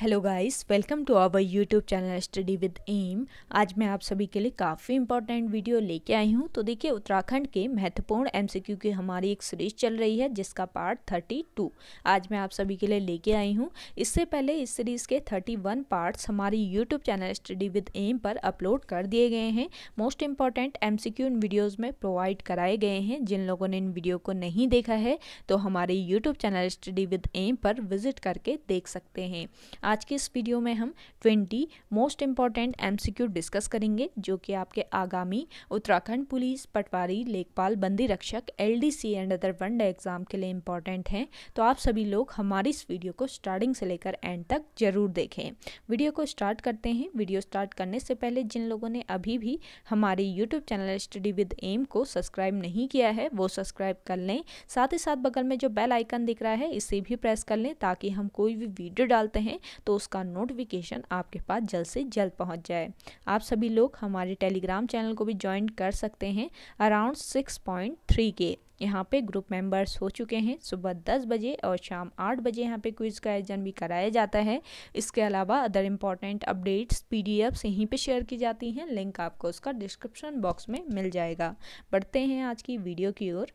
hello guys welcome to our YouTube channel study with M आज मैं आप सभी के लिए काफ़ी इंपॉर्टेंट वीडियो लेके आई हूं तो देखिए उत्तराखंड के महत्वपूर्ण एमसीक्यू की हमारी एक सीरीज चल रही है जिसका पार्ट थर्टी टू आज मैं आप सभी के लिए लेके आई हूं इससे पहले इस सीरीज़ के थर्टी वन पार्ट्स हमारी YouTube channel study with M पर अपलोड कर दिए गए हैं most important M in videos में प्रोवाइड कराए गए हैं जिन लोगों ने इन वीडियो को नहीं देखा है तो हमारे YouTube channel study with M पर विजिट करके देख सकते हैं आज के इस वीडियो में हम 20 मोस्ट इम्पॉर्टेंट एमसीक्यू डिस्कस करेंगे जो कि आपके आगामी उत्तराखंड पुलिस पटवारी लेखपाल बंदी रक्षक LDC and other one day exam के लिए इम्पॉर्टेंट हैं तो आप सभी लोग हमारी इस वीडियो को स्टार्टिंग से लेकर एंड तक ज़रूर देखें वीडियो को स्टार्ट करते हैं वीडियो स्टार्ट करने से पहले जिन लोगों ने अभी भी हमारे YouTube channel study with M को सब्सक्राइब नहीं किया है वो सब्सक्राइब कर लें साथ ही साथ बगल में जो बेल आइकन दिख रहा है इसे भी प्रेस कर लें ताकि हम कोई भी वीडियो डालते हैं तो उसका नोटिफिकेशन आपके पास जल्द से जल्द पहुँच जाए आप सभी लोग हमारे टेलीग्राम चैनल को भी ज्वाइन कर सकते हैं अराउंड सिक्स पॉइंट थ्री के यहाँ पे ग्रुप मेंबर्स हो चुके हैं सुबह दस बजे और शाम आठ बजे यहाँ पे क्विज़ का आयोजन भी कराया जाता है इसके अलावा other important updates PDFs यहीं पर शेयर की जाती हैं लिंक आपको उसका डिस्क्रिप्शन बॉक्स में मिल जाएगा बढ़ते हैं आज की वीडियो की ओर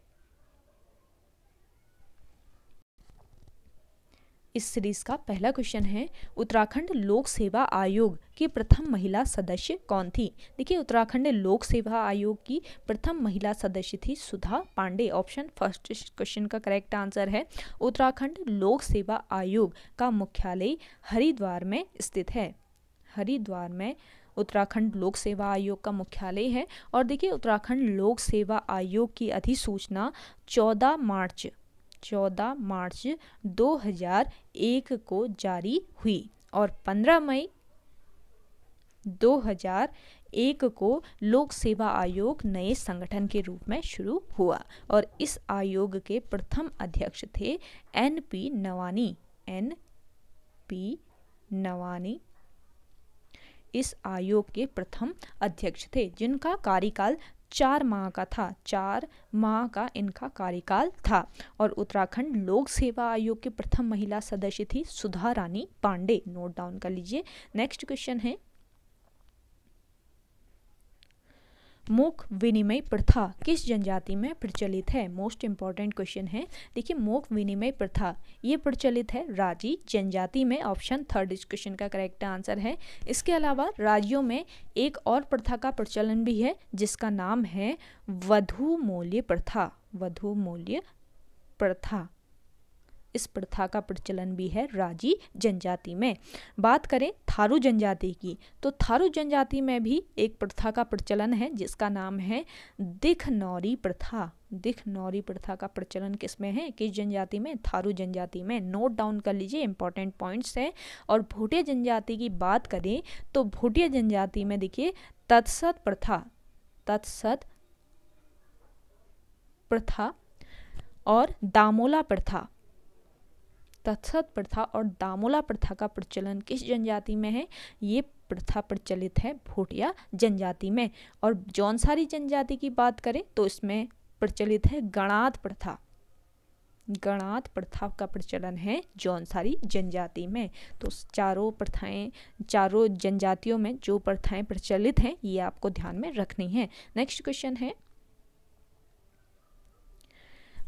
इस सीरीज का पहला क्वेश्चन है उत्तराखंड लोक सेवा आयोग की प्रथम महिला सदस्य कौन थी देखिए उत्तराखंड लोक सेवा आयोग की प्रथम महिला सदस्य थी Sudha Pande option first question का करेक्ट आंसर है उत्तराखंड लोक सेवा आयोग का मुख्यालय हरिद्वार में स्थित है हरिद्वार में उत्तराखंड लोक सेवा आयोग का मुख्यालय है और देखिए उत्तराखंड लोक सेवा आयोग की अधिसूचना 14 मार्च 14 मार्च 2001 को जारी हुई और 15 मई 2001 को लोक सेवा आयोग नए संगठन के रूप में शुरू हुआ और इस आयोग के प्रथम अध्यक्ष थे N P Nawani N P Nawani इस आयोग के प्रथम अध्यक्ष थे जिनका कार्यकाल चार माह का था चार माह का इनका कार्यकाल था और उत्तराखंड लोक सेवा आयोग के प्रथम महिला सदस्य थी सुधा रानी पांडे नोट डाउन कर लीजिए नेक्स्ट क्वेश्चन है मोक विनिमय प्रथा किस जनजाति में प्रचलित है मोस्ट इम्पॉर्टेंट क्वेश्चन है देखिए मोक विनिमय प्रथा ये प्रचलित है राजी जनजाति में ऑप्शन थर्ड इस क्वेश्चन का करेक्ट आंसर है इसके अलावा राज्यों में एक और प्रथा का प्रचलन भी है जिसका नाम है वधु मूल्य प्रथा वधु मूल्य प्रथा इस प्रथा का प्रचलन भी है राजी जनजाति में बात करें थारू जनजाति की तो थारू जनजाति में भी एक प्रथा का प्रचलन है जिसका नाम है दिखनौरी प्रथा दिख नौरी प्रथा का प्रचलन किस में है किस जनजाति में थारू जनजाति में नोट डाउन कर लीजिए इंपॉर्टेंट पॉइंट्स हैं और भूटिया जनजाति की बात करें तो भूटिया जनजाति में देखिए तत्सत प्रथा तत्सत प्रथा और दामोला प्रथा तत्सत प्रथा और दामोला प्रथा का प्रचलन किस जनजाति में है ये प्रथा प्रचलित है भोटिया जनजाति में और जौनसारी जनजाति की बात करें तो इसमें प्रचलित है गणात प्रथा गणात प्रथा का प्रचलन है जौनसारी जनजाति में तो चारों प्रथाएं चारों जनजातियों में जो प्रथाएं प्रचलित हैं ये आपको ध्यान में रखनी है नेक्स्ट क्वेश्चन है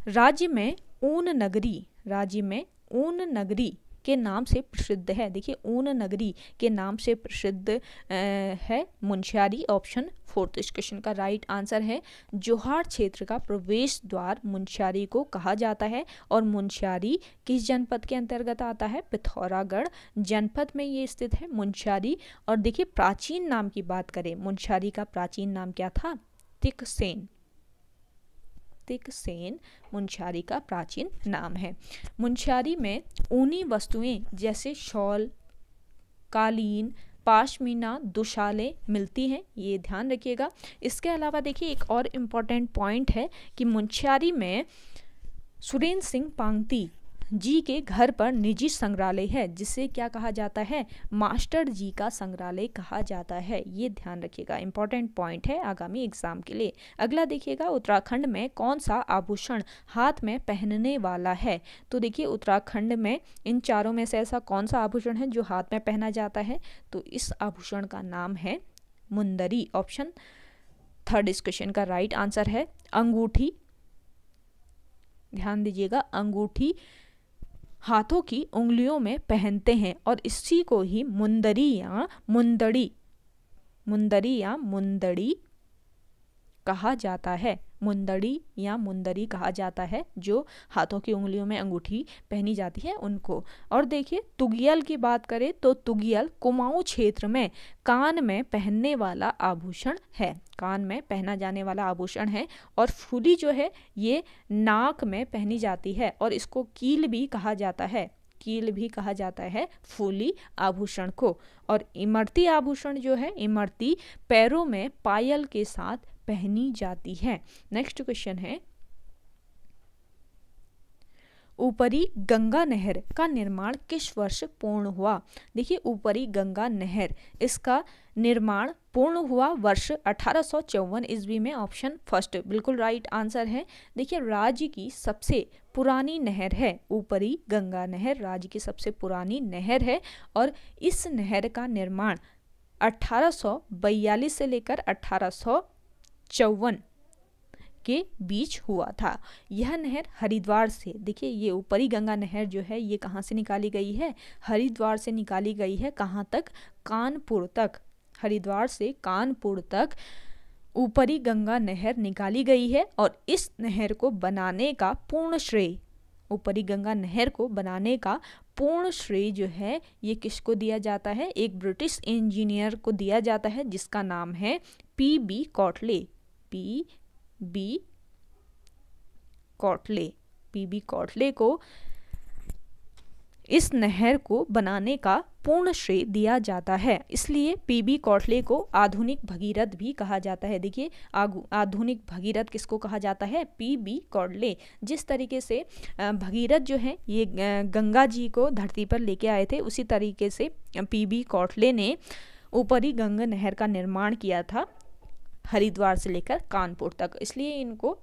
राज्य में ऊन नगरी राज्य में ऊन नगरी के नाम से प्रसिद्ध है देखिए ऊन नगरी के नाम से प्रसिद्ध है मुंशियारी ऑप्शन फोर्थ इस क्वेश्चन का राइट आंसर है जोहार क्षेत्र का प्रवेश द्वार मुंशियारी को कहा जाता है और मुंशियारी किस जनपद के अंतर्गत आता है पिथौरागढ़ जनपद में ये स्थित है मुंशियारी और देखिए प्राचीन नाम की बात करें मुंशियारी का प्राचीन नाम क्या था तिकसेन कार्तिक सेन मुंशारी का प्राचीन नाम है मुंशारी में ऊनी वस्तुएं जैसे शॉल कालीन पाशमीना दुशालें मिलती हैं ये ध्यान रखिएगा इसके अलावा देखिए एक और इम्पॉर्टेंट पॉइंट है कि मुंशारी में सुरेंद्र सिंह पांगती जी के घर पर निजी संग्रहालय है जिसे क्या कहा जाता है मास्टर जी का संग्रहालय कहा जाता है ये ध्यान रखिएगा इंपॉर्टेंट पॉइंट है आगामी एग्जाम के लिए अगला देखिएगा उत्तराखंड में कौन सा आभूषण हाथ में पहनने वाला है तो देखिए उत्तराखंड में इन चारों में से ऐसा कौन सा आभूषण है जो हाथ में पहना जाता है तो इस आभूषण का नाम है मुंदरी ऑप्शन थर्ड इस क्वेश्चन का राइट आंसर है अंगूठी ध्यान दीजिएगा अंगूठी हाथों की उंगलियों में पहनते हैं और इसी को ही मुंदरी या मुंदड़ी मुंदरी या मुंदड़ी कहा जाता है मुंदड़ी या मुंदरी कहा जाता है जो हाथों की उंगलियों में अंगूठी पहनी जाती है उनको और देखिए तुगियल की बात करें तो तुगियल कुमाऊं क्षेत्र में कान में पहनने वाला आभूषण है कान में पहना जाने वाला आभूषण है और फूली जो है ये नाक में पहनी जाती है और इसको कील भी कहा जाता है कील भी कहा जाता है फूली आभूषण को और इमरती आभूषण जो है इमरती पैरों में पायल के साथ पहनी जाती है नेक्स्ट क्वेश्चन है ऊपरी गंगा नहर का निर्माण किस वर्ष पूर्ण हुआ देखिए ऊपरी गंगा नहर इसका निर्माण पूर्ण हुआ वर्ष अठारह ईस्वी में ऑप्शन फर्स्ट बिल्कुल राइट आंसर है देखिए राज्य की सबसे पुरानी नहर है ऊपरी गंगा नहर राज्य की सबसे पुरानी नहर है और इस नहर का निर्माण 1842 से लेकर अठारह चौवन के बीच हुआ था यह नहर हरिद्वार से देखिए ये ऊपरी गंगा नहर जो है ये कहाँ से निकाली गई है हरिद्वार से निकाली गई है कहाँ तक कानपुर तक हरिद्वार से कानपुर तक ऊपरी गंगा नहर निकाली गई है और इस नहर को बनाने का पूर्ण श्रेय ऊपरी गंगा नहर को बनाने का पूर्ण श्रेय जो है ये किसको दिया जाता है एक ब्रिटिश इंजीनियर को दिया जाता है जिसका नाम है P B Cautley P B Cautley P B Cautley को इस नहर को बनाने का पूर्ण श्रेय दिया जाता है इसलिए पीबी कोटले को आधुनिक भगीरथ भी कहा जाता है देखिए आधुनिक भगीरथ किसको कहा जाता है पीबी कोटले जिस तरीके से भगीरथ जो है ये गंगा जी को धरती पर लेके आए थे उसी तरीके से पीबी कोटले ने ऊपरी गंगा नहर का निर्माण किया था हरिद्वार से लेकर कानपुर तक इसलिए इनको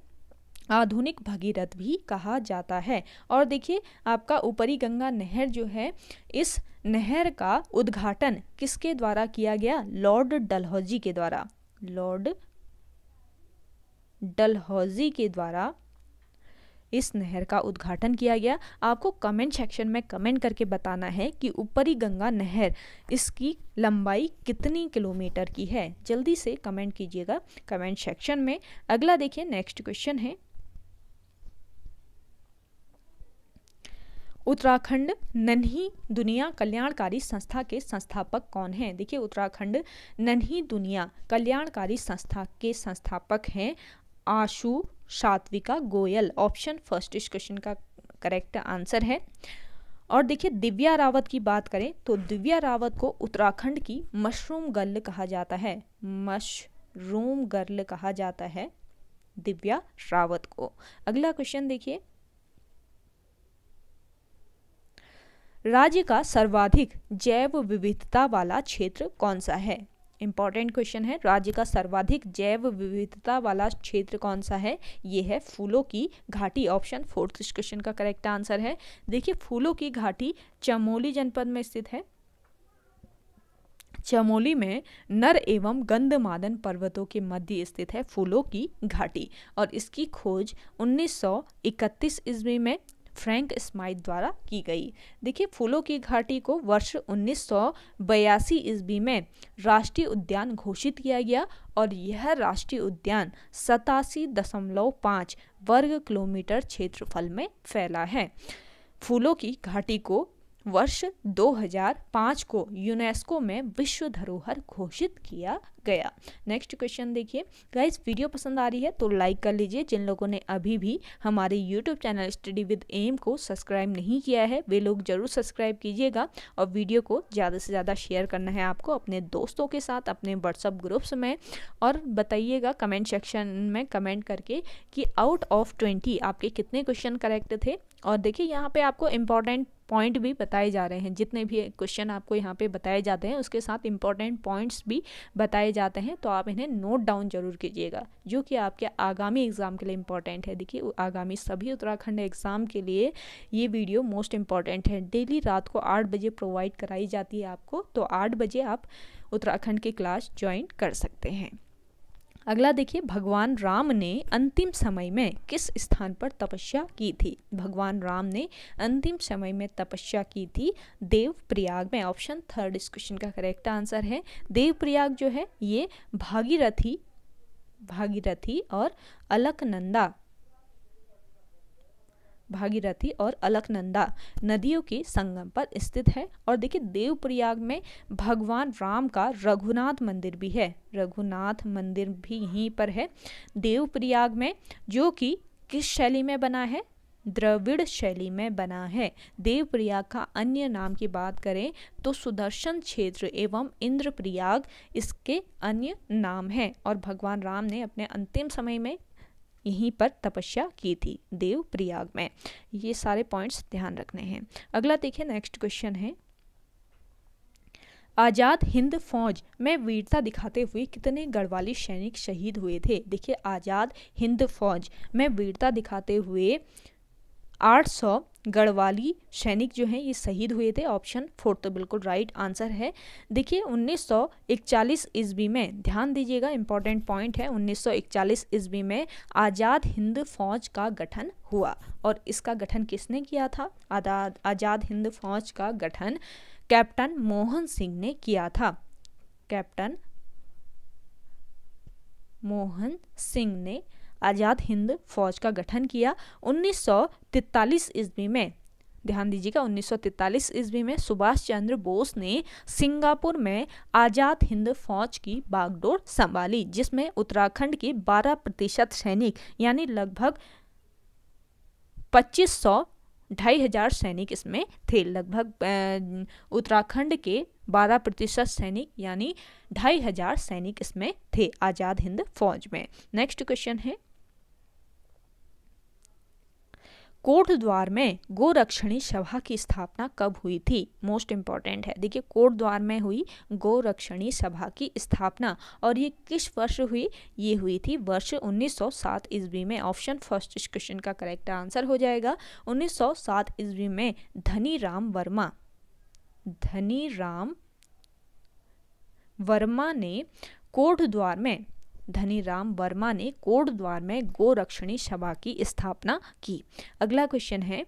आधुनिक भगीरथ भी कहा जाता है और देखिए आपका ऊपरी गंगा नहर जो है इस नहर का उद्घाटन किसके द्वारा किया गया लॉर्ड डलहौजी के द्वारा लॉर्ड डलहौजी के द्वारा इस नहर का उद्घाटन किया गया आपको कमेंट सेक्शन में कमेंट करके बताना है कि ऊपरी गंगा नहर इसकी लंबाई कितनी किलोमीटर की है जल्दी से कमेंट कीजिएगा कमेंट सेक्शन में अगला देखिए नेक्स्ट क्वेश्चन है उत्तराखंड नन्ही दुनिया कल्याणकारी संस्था के संस्थापक कौन हैं देखिए उत्तराखंड नन्ही दुनिया कल्याणकारी संस्था के संस्थापक हैं आशु सात्विका गोयल ऑप्शन फर्स्ट इस क्वेश्चन का करेक्ट आंसर है और देखिए दिव्या रावत की बात करें तो दिव्या रावत को उत्तराखंड की मशरूम गर्ल कहा जाता है मशरूम गर्ल कहा जाता है दिव्या रावत को अगला क्वेश्चन देखिए राज्य का सर्वाधिक जैव विविधता वाला क्षेत्र कौन सा है इंपॉर्टेंट क्वेश्चन है राज्य का सर्वाधिक जैव विविधता वाला क्षेत्र कौन सा है ये है फूलों की घाटी ऑप्शन फोर्थ क्वेश्चन का करेक्ट आंसर है देखिए फूलों की घाटी चमोली जनपद में स्थित है चमोली में नर एवं गंधमादन पर्वतों के मध्य स्थित है फूलों की घाटी और इसकी खोज 1931 ईस्वी में फ्रैंक स्माइथ द्वारा की गई देखिए फूलों की घाटी को वर्ष उन्नीस सौ ईस्वी में राष्ट्रीय उद्यान घोषित किया गया और यह राष्ट्रीय उद्यान सतासी दशमलव पाँच वर्ग किलोमीटर क्षेत्रफल में फैला है फूलों की घाटी को वर्ष 2005 को यूनेस्को में विश्व धरोहर घोषित किया गया नेक्स्ट क्वेश्चन देखिए गाइज वीडियो पसंद आ रही है तो लाइक कर लीजिए जिन लोगों ने अभी भी हमारे YouTube channel study with M को सब्सक्राइब नहीं किया है वे लोग ज़रूर सब्सक्राइब कीजिएगा और वीडियो को ज़्यादा से ज़्यादा शेयर करना है आपको अपने दोस्तों के साथ अपने व्हाट्सअप ग्रुप्स में और बताइएगा कमेंट सेक्शन में कमेंट करके कि आउट ऑफ ट्वेंटी आपके कितने क्वेश्चन करेक्ट थे और देखिए यहाँ पे आपको इम्पॉर्टेंट पॉइंट भी बताए जा रहे हैं जितने भी क्वेश्चन आपको यहाँ पे बताए जाते हैं उसके साथ इम्पॉर्टेंट पॉइंट्स भी बताए जाते हैं तो आप इन्हें नोट डाउन जरूर कीजिएगा जो कि आपके आगामी एग्ज़ाम के लिए इम्पॉर्टेंट है देखिए आगामी सभी उत्तराखंड एग्ज़ाम के लिए ये वीडियो मोस्ट इम्पॉर्टेंट है डेली रात को आठ बजे प्रोवाइड कराई जाती है आपको तो आठ बजे आप उत्तराखंड की क्लास ज्वाइन कर सकते हैं अगला देखिए भगवान राम ने अंतिम समय में किस स्थान पर तपस्या की थी भगवान राम ने अंतिम समय में तपस्या की थी देव प्रयाग में ऑप्शन थर्ड इस क्वेश्चन का करेक्ट आंसर है देव प्रयाग जो है ये भागीरथी भागीरथी और अलकनंदा भागीरथी और अलकनंदा नदियों के संगम पर स्थित है और देखिए देवप्रयाग में भगवान राम का रघुनाथ मंदिर भी है रघुनाथ मंदिर भी यहीं पर है देवप्रयाग में जो कि किस शैली में बना है द्रविड़ शैली में बना है देवप्रयाग का अन्य नाम की बात करें तो सुदर्शन क्षेत्र एवं इंद्रप्रयाग इसके अन्य नाम हैं और भगवान राम ने अपने अंतिम समय में यहीं पर तपस्या की थी देव प्रयाग में ये सारे पॉइंट्स ध्यान रखने हैं अगला देखिए नेक्स्ट क्वेश्चन है आज़ाद हिंद फौज में वीरता दिखाते हुए कितने गढ़वाली सैनिक शहीद हुए थे देखिए आज़ाद हिंद फौज में वीरता दिखाते हुए आठ सौ गढ़वाली सैनिक जो हैं ये शहीद हुए थे ऑप्शन फोर्थ तो बिल्कुल राइट आंसर है देखिए उन्नीस सौ इकचालीस ईस्वी में ध्यान दीजिएगा इंपॉर्टेंट पॉइंट है उन्नीस सौ इकचालीस ईस्वी में आज़ाद हिंद फौज का गठन हुआ और इसका गठन किसने किया था आज़ाद आज़ाद हिंद फौज का गठन कैप्टन मोहन सिंह ने किया था कैप्टन मोहन सिंह ने आज़ाद हिंद फौज का गठन किया 1943 ईस्वी में ध्यान दीजिएगा 1943 ईस्वी में सुभाष चंद्र बोस ने सिंगापुर में आज़ाद हिंद फौज की बागडोर संभाली जिसमें उत्तराखंड के 12 प्रतिशत सैनिक यानी लगभग 2500 ढाई हजार सैनिक इसमें थे लगभग उत्तराखंड के बारह प्रतिशत सैनिक यानी ढाई हजार सैनिक इसमें थे आज़ाद हिंद फौज में नेक्स्ट क्वेश्चन है कोट द्वार में गोरक्षणी सभा की स्थापना कब हुई थी मोस्ट इम्पॉर्टेंट है देखिए कोट द्वार में हुई गोरक्षणी सभा की स्थापना और ये किस वर्ष हुई ये हुई थी वर्ष 1907 ईस्वी में ऑप्शन फर्स्ट इस क्वेश्चन का करेक्ट आंसर हो जाएगा 1907 ईस्वी में धनी राम वर्मा धनी राम वर्मा ने कोट द्वार में धनी राम वर्मा ने द्वार में गोरक्षणी सभा की स्थापना की अगला क्वेश्चन है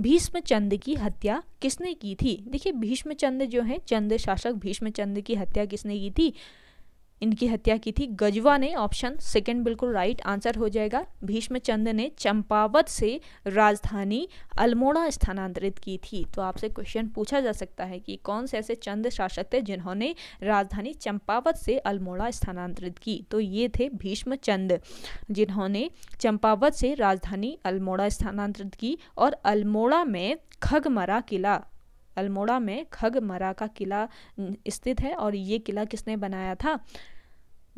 भीष्म की हत्या किसने की थी देखिए भीष्म जो है चंद शासक भीष्म की हत्या किसने की थी इनकी हत्या की थी गजवा ने ऑप्शन सेकंड बिल्कुल राइट आंसर हो जाएगा भीष्मचंद ने चंपावत से राजधानी अल्मोड़ा स्थानांतरित की थी तो आपसे क्वेश्चन पूछा जा सकता है कि कौन से ऐसे चंद शासक थे जिन्होंने राजधानी चंपावत से अल्मोड़ा स्थानांतरित की तो ये थे भीष्मचंद जिन्होंने चंपावत से राजधानी अल्मोड़ा स्थानांतरित की और अल्मोड़ा में खगमरा किला अल्मोड़ा में खग मरा का किला स्थित है और ये किला किसने बनाया था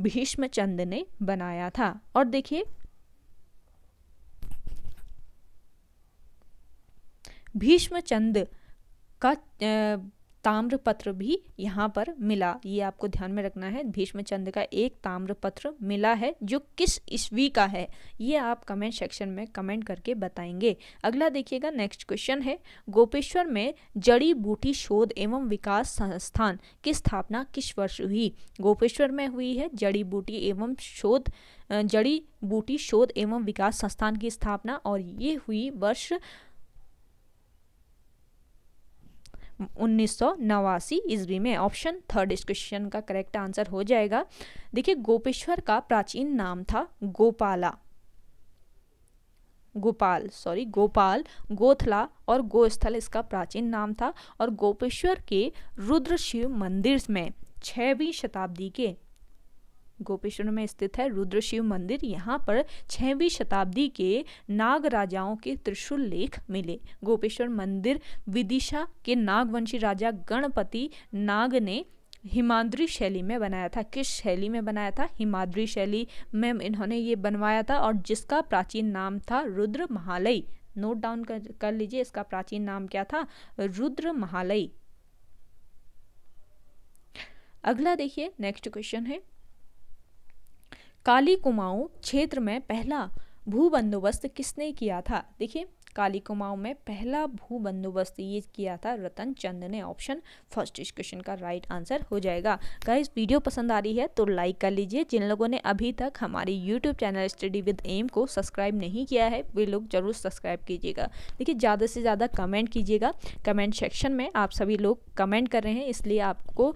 भीष्म ने बनाया था और देखिए भीष्मचंद का ताम्रपत्र भी यहाँ पर मिला ये आपको ध्यान में रखना है भीष्मचंद का एक ताम्रपत्र मिला है जो किस ईस्वी का है ये आप कमेंट सेक्शन में कमेंट करके बताएंगे अगला देखिएगा नेक्स्ट क्वेश्चन है गोपेश्वर में जड़ी बूटी शोध एवं विकास संस्थान की स्थापना किस वर्ष हुई गोपेश्वर में हुई है जड़ी बूटी एवं शोध जड़ी बूटी शोध एवं विकास संस्थान की स्थापना और ये हुई वर्ष उन्नीस सौ नवासी ईस्वी में ऑप्शन थर्ड इस क्वेश्चन का करेक्ट आंसर हो जाएगा देखिए गोपेश्वर का प्राचीन नाम था गोपाला गोपाल सॉरी गोपाल गोथला और गोस्थल इसका प्राचीन नाम था और गोपेश्वर के रुद्र शिव मंदिर में छवीं शताब्दी के गोपेश्वर में स्थित है रुद्र शिव मंदिर यहाँ पर छवी शताब्दी के नाग राजाओं के त्रिशूल लेख मिले गोपेश्वर मंदिर विदिशा के नागवंशी राजा गणपति नाग ने हिमाद्री शैली में बनाया था किस शैली में बनाया था हिमाद्री शैली में इन्होंने ये बनवाया था और जिसका प्राचीन नाम था रुद्र महालय नोट डाउन कर, कर लीजिए इसका प्राचीन नाम क्या था रुद्र महालय अगला देखिए नेक्स्ट क्वेश्चन है काली कुमाऊं क्षेत्र में पहला भू बंदोबस्त किसने किया था देखिए काली कुमाऊं में पहला भू बंदोबस्त ये किया था रतन चंद ने ऑप्शन फर्स्ट इस क्वेश्चन का राइट आंसर हो जाएगा गाइस वीडियो पसंद आ रही है तो लाइक कर लीजिए जिन लोगों ने अभी तक हमारी YouTube channel study with M को सब्सक्राइब नहीं किया है वे लोग ज़रूर सब्सक्राइब कीजिएगा देखिए ज़्यादा से ज़्यादा कमेंट कीजिएगा कमेंट सेक्शन में आप सभी लोग कमेंट कर रहे हैं इसलिए आपको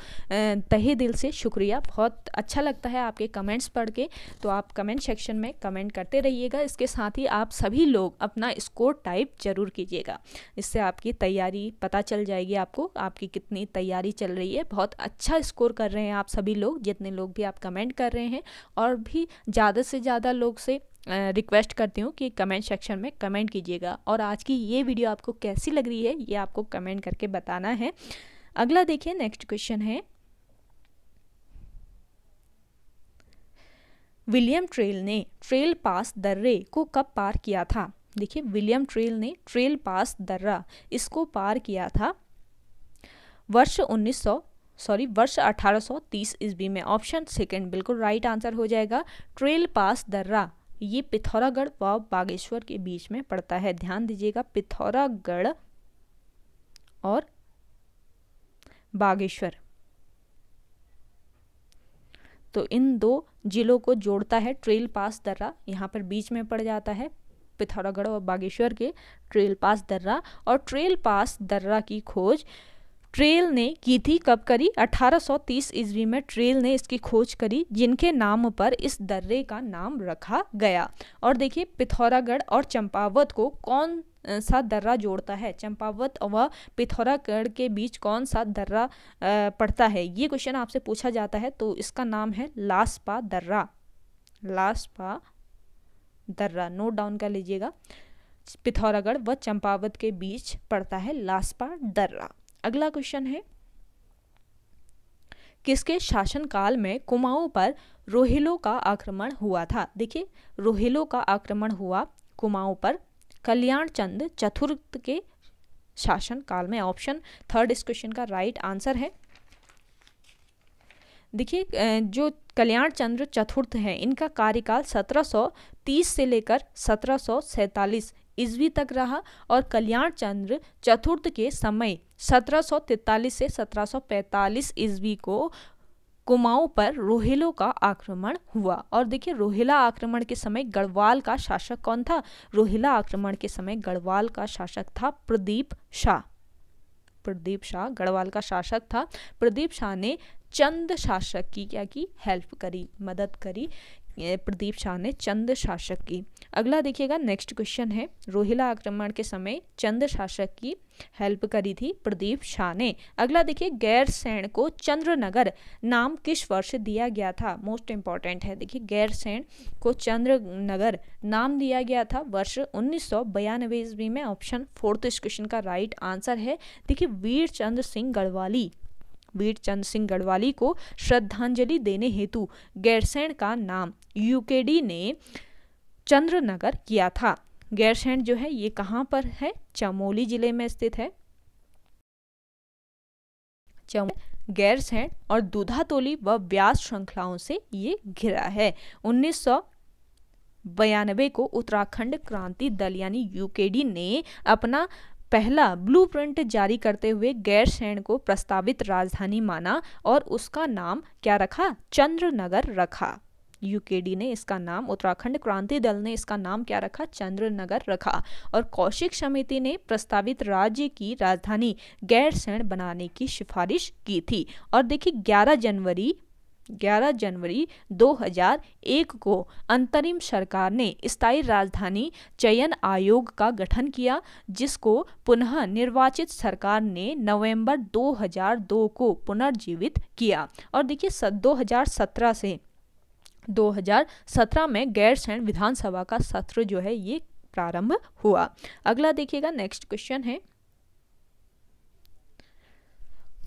तहे दिल से शुक्रिया बहुत अच्छा लगता है आपके कमेंट्स पढ़ के तो आप कमेंट सेक्शन में कमेंट करते रहिएगा इसके साथ ही आप सभी लोग अपना स्कोर टाइप ज़रूर कीजिएगा इससे आपकी तैयारी पता चल जाएगी आपको आपकी कितनी तैयारी चल रही है बहुत अच्छा स्कोर कर रहे हैं आप सभी लोग जितने लोग भी आप कमेंट कर रहे हैं और भी ज़्यादा से ज़्यादा लोग से रिक्वेस्ट करती हूँ कि कमेंट सेक्शन में कमेंट कीजिएगा और आज की ये वीडियो आपको कैसी लग रही है ये आपको कमेंट करके बताना है अगला देखिए नेक्स्ट क्वेश्चन है विलियम ट्रेल ने ट्रेल पास दर्रे को कब पार किया था देखिए विलियम ट्रेल ने ट्रेल पास दर्रा इसको पार किया था वर्ष 1900 सॉरी वर्ष 1830 ईस्वी में ऑप्शन सेकंड बिल्कुल राइट आंसर हो जाएगा ट्रेल पास दर्रा ये पिथौरागढ़ व बागेश्वर के बीच में पड़ता है ध्यान दीजिएगा पिथौरागढ़ और बागेश्वर तो इन दो जिलों को जोड़ता है ट्रेल पास दर्रा यहाँ पर बीच में पड़ जाता है पिथौरागढ़ और बागेश्वर के ट्रेल पास दर्रा और ट्रेल पास दर्रा की खोज ट्रेल ने की थी कब करी 1830 ईस्वी में ट्रेल ने इसकी खोज करी जिनके नाम पर इस दर्रे का नाम रखा गया और देखिए पिथौरागढ़ और चंपावत को कौन सा दर्रा जोड़ता है चंपावत व पिथौरागढ़ के बीच कौन सा दर्रा पड़ता है ये क्वेश्चन आपसे पूछा जाता है तो इसका नाम है लासपा दर्रा लासपा दर्रा नोट डाउन कर लीजिएगा पिथौरागढ़ व चंपावत के बीच पड़ता है लासपा दर्रा अगला क्वेश्चन है किसके शासनकाल में कुमाऊं पर रोहिलो का आक्रमण हुआ था देखिए रोहिलो का आक्रमण हुआ कुमाऊं पर कल्याण चंद चतुर्थ के शासनकाल में ऑप्शन थर्ड इस क्वेश्चन का राइट आंसर है देखिए जो कल्याण चंद्र चतुर्थ हैं इनका कार्यकाल 1730 से लेकर सत्रह ईस्वी तक रहा और कल्याण चंद्र चतुर्थ के समय 1743 से 1745 ईस्वी को कुमाऊं पर रोहिलों का आक्रमण हुआ और देखिए रोहिला आक्रमण के समय गढ़वाल का शासक कौन था रोहिला आक्रमण के समय गढ़वाल का शासक था प्रदीप शाह प्रदीप शाह गढ़वाल का शासक था प्रदीप शाह ने चंद शासक की क्या की हेल्प करी मदद करी प्रदीप शाह ने चंद शासक की अगला देखिएगा नेक्स्ट क्वेश्चन है रोहिला आक्रमण के समय चंद शासक की हेल्प करी थी प्रदीप शाह ने अगला देखिए गैर सैन को चंद्रनगर नाम किस वर्ष दिया गया था मोस्ट इम्पॉर्टेंट है देखिए गैर सैन को चंद्रनगर नाम दिया गया था वर्ष उन्नीस सौ बयानवे ईस्वी में ऑप्शन फोर्थ इस क्वेश्चन का राइट आंसर है देखिए वीर चंद्र सिंह गढ़वाली वीर चंद सिंह गढ़वाली को श्रद्धांजलि देने हेतु गैरसैण का नाम यूकेडी ने चंद्रनगर किया था गैरसैण जो है ये कहाँ पर है चमोली जिले में स्थित है चम गैरसैण और दुधातोली व व्यास श्रृंखलाओं से ये घिरा है उन्नीस बयानबे को उत्तराखंड क्रांति दल यानी यूकेडी ने अपना पहला ब्लूप्रिंट जारी करते हुए गैरसैण को प्रस्तावित राजधानी माना और उसका नाम क्या रखा चंद्रनगर रखा यूकेडी ने इसका नाम उत्तराखंड क्रांति दल ने इसका नाम क्या रखा चंद्रनगर रखा और कौशिक समिति ने प्रस्तावित राज्य की राजधानी गैरसैण बनाने की सिफारिश की थी और देखिए 11 जनवरी 11 जनवरी 2001 को अंतरिम सरकार ने स्थायी राजधानी चयन आयोग का गठन किया जिसको पुनः निर्वाचित सरकार ने नवंबर 2002 को पुनर्जीवित किया और देखिए 2017 से 2017 में गैरसैन विधानसभा का सत्र जो है ये प्रारंभ हुआ अगला देखिएगा नेक्स्ट क्वेश्चन है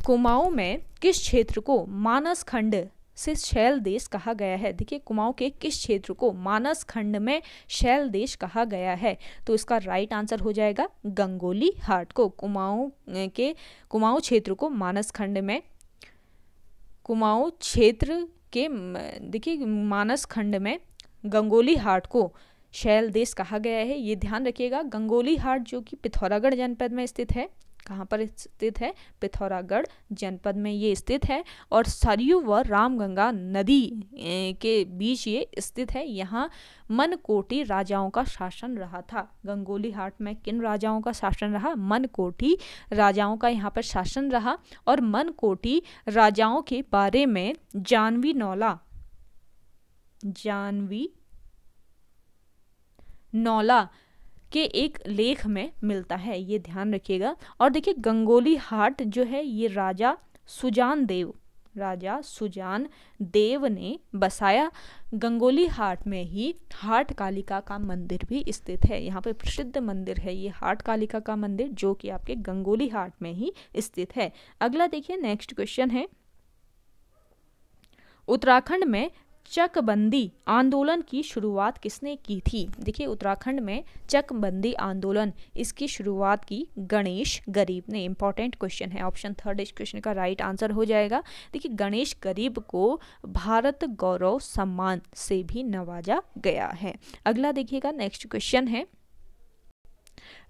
कुमाऊं में किस क्षेत्र को मानस खंड से शैल देश कहा गया है देखिए कुमाऊं के किस क्षेत्र को मानस खंड में शैल देश कहा गया है तो इसका राइट आंसर हो जाएगा गंगोली हाट को कुमाऊं के कुमाऊं क्षेत्र को मानस खंड में कुमाऊं क्षेत्र के देखिए मानस खंड में गंगोली हाट को शैल देश कहा गया है ये ध्यान रखिएगा गंगोली हाट जो कि पिथौरागढ़ जनपद में स्थित है कहाँ पर स्थित है पिथौरागढ़ जनपद में ये स्थित है और सरयू व रामगंगा नदी के बीच ये स्थित है यहाँ मनकोटी राजाओं का शासन रहा था गंगोली हाट में किन राजाओं का शासन रहा मनकोटी राजाओं का यहाँ पर शासन रहा और मनकोटी राजाओं के बारे में जानवी नौला जानवी नौला के एक लेख में मिलता है ये ध्यान रखिएगा और देखिए गंगोली हाट जो है ये राजा सुजान देव राजा सुजान देव ने बसाया गंगोली हाट में ही हाट कालिका का मंदिर भी स्थित है यहाँ पे प्रसिद्ध मंदिर है ये हाट कालिका का मंदिर जो कि आपके गंगोली हाट में ही स्थित है अगला देखिए नेक्स्ट क्वेश्चन है उत्तराखंड में चकबंदी आंदोलन की शुरुआत किसने की थी देखिए उत्तराखंड में चकबंदी आंदोलन इसकी शुरुआत की गणेश गरीब ने इंपॉर्टेंट क्वेश्चन है ऑप्शन थर्ड इस क्वेश्चन का राइट आंसर हो जाएगा देखिए गणेश गरीब को भारत गौरव सम्मान से भी नवाजा गया है अगला देखिएगा नेक्स्ट क्वेश्चन है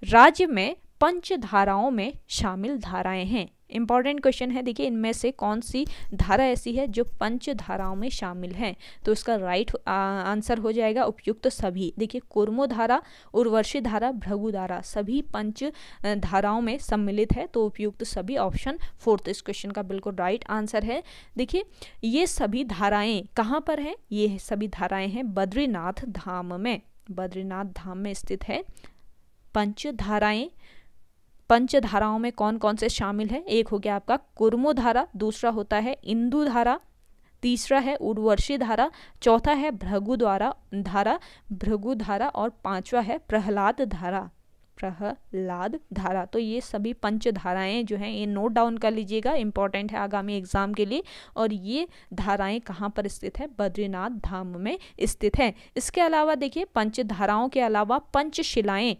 राज्य में पंच धाराओं में शामिल धाराएं हैं इंपॉर्टेंट क्वेश्चन है देखिए इनमें से कौन सी धारा ऐसी है जो पंच धाराओं में शामिल है तो इसका राइट आंसर हो जाएगा उपयुक्त तो सभी देखिए कुर्मो धारा उर्वर्षी धारा भ्रगु धारा सभी पंच धाराओं में सम्मिलित है तो उपयुक्त तो सभी ऑप्शन फोर्थ इस क्वेश्चन का बिल्कुल राइट आंसर है देखिए ये सभी धाराएं कहाँ पर हैं ये सभी धाराएं हैं बद्रीनाथ धाम में बद्रीनाथ धाम में स्थित है पंच धाराएं पंच धाराओं में कौन कौन से शामिल है एक हो गया आपका कुर्मो धारा दूसरा होता है इंदु धारा तीसरा है उर्वर्षी धारा चौथा है भृगु द्वारा धारा भृगु धारा और पांचवा है प्रहलाद धारा प्रहलाद धारा तो ये सभी पंच धाराएं जो हैं ये नोट डाउन कर लीजिएगा इंपॉर्टेंट है आगामी एग्जाम के लिए और ये धाराएं कहाँ पर स्थित है बद्रीनाथ धाम में स्थित हैं इसके अलावा देखिए पंच धाराओं के अलावा पंचशिलाएँ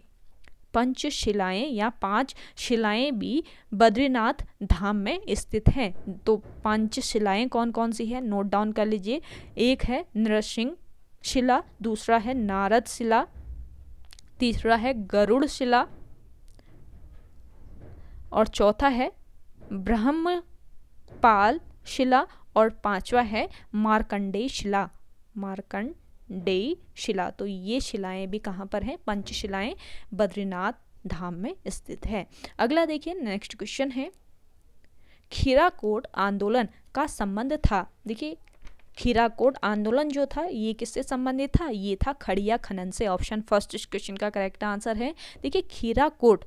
पंच शिलाएँ या पांच शिलाएँ भी बद्रीनाथ धाम में स्थित हैं तो पांच शिलाएँ कौन कौन सी है नोट डाउन कर लीजिए एक है नृसिंह शिला दूसरा है नारद शिला तीसरा है गरुड़ शिला और चौथा है ब्रह्मपाल शिला और पांचवा है मार्कंडेय शिला मार्कंड डेई शिला तो ये शिलाएं भी कहाँ पर हैं पंचशिलाएं बद्रीनाथ धाम में स्थित है अगला देखिए नेक्स्ट क्वेश्चन है खीराकोट आंदोलन का संबंध था देखिए खीराकोट आंदोलन जो था ये किससे संबंधित था ये था खड़िया खनन से ऑप्शन फर्स्ट क्वेश्चन का करेक्ट आंसर है देखिए खीराकोट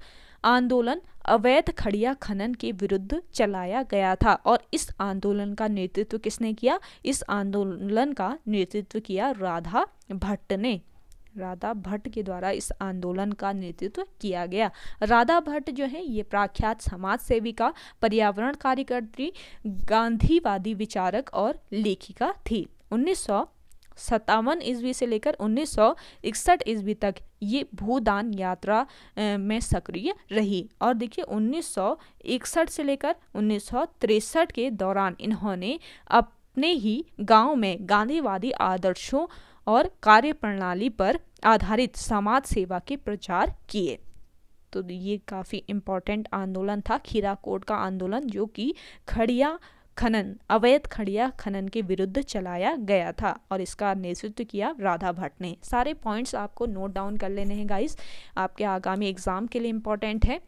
आंदोलन अवैध खड़िया खनन के विरुद्ध चलाया गया था और इस आंदोलन का नेतृत्व किसने किया इस आंदोलन का नेतृत्व किया राधा भट्ट ने राधा भट्ट के द्वारा इस आंदोलन का नेतृत्व किया गया राधा भट्ट जो है ये प्रख्यात समाज सेविका पर्यावरण कार्यकर्त्री गांधीवादी विचारक और लेखिका थी उन्नीस सत्तावन ईस्वी से लेकर उन्नीस सौ इकसठ ईस्वी तक ये भूदान यात्रा में सक्रिय रही और देखिए उन्नीस सौ इकसठ से लेकर उन्नीस सौ तिरसठ के दौरान इन्होंने अपने ही गांव में गांधीवादी आदर्शों और कार्यप्रणाली पर आधारित समाज सेवा के प्रचार किए तो ये काफ़ी इम्पोर्टेंट आंदोलन था खीरा कोट का आंदोलन जो कि खड़िया खनन अवैध खड़िया खनन के विरुद्ध चलाया गया था और इसका नेतृत्व किया राधा भट्ट ने सारे पॉइंट्स आपको नोट डाउन कर लेने हैं गाइस आपके आगामी एग्ज़ाम के लिए इंपॉर्टेंट है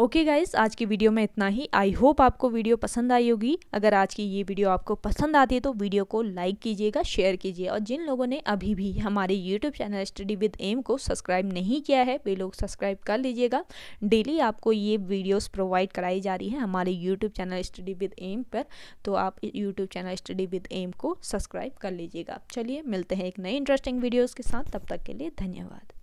ओके गाइस आज की वीडियो में इतना ही आई होप आपको वीडियो पसंद आई होगी अगर आज की ये वीडियो आपको पसंद आती है तो वीडियो को लाइक कीजिएगा शेयर कीजिए और जिन लोगों ने अभी भी हमारे YouTube channel study with M को सब्सक्राइब नहीं किया है वे लोग सब्सक्राइब कर लीजिएगा डेली आपको ये वीडियोस प्रोवाइड कराई जा रही है हमारे YouTube channel study with M पर तो आप YouTube channel study with M को सब्सक्राइब कर लीजिएगा चलिए मिलते हैं एक नए इंटरेस्टिंग वीडियोज़ के साथ तब तक के लिए धन्यवाद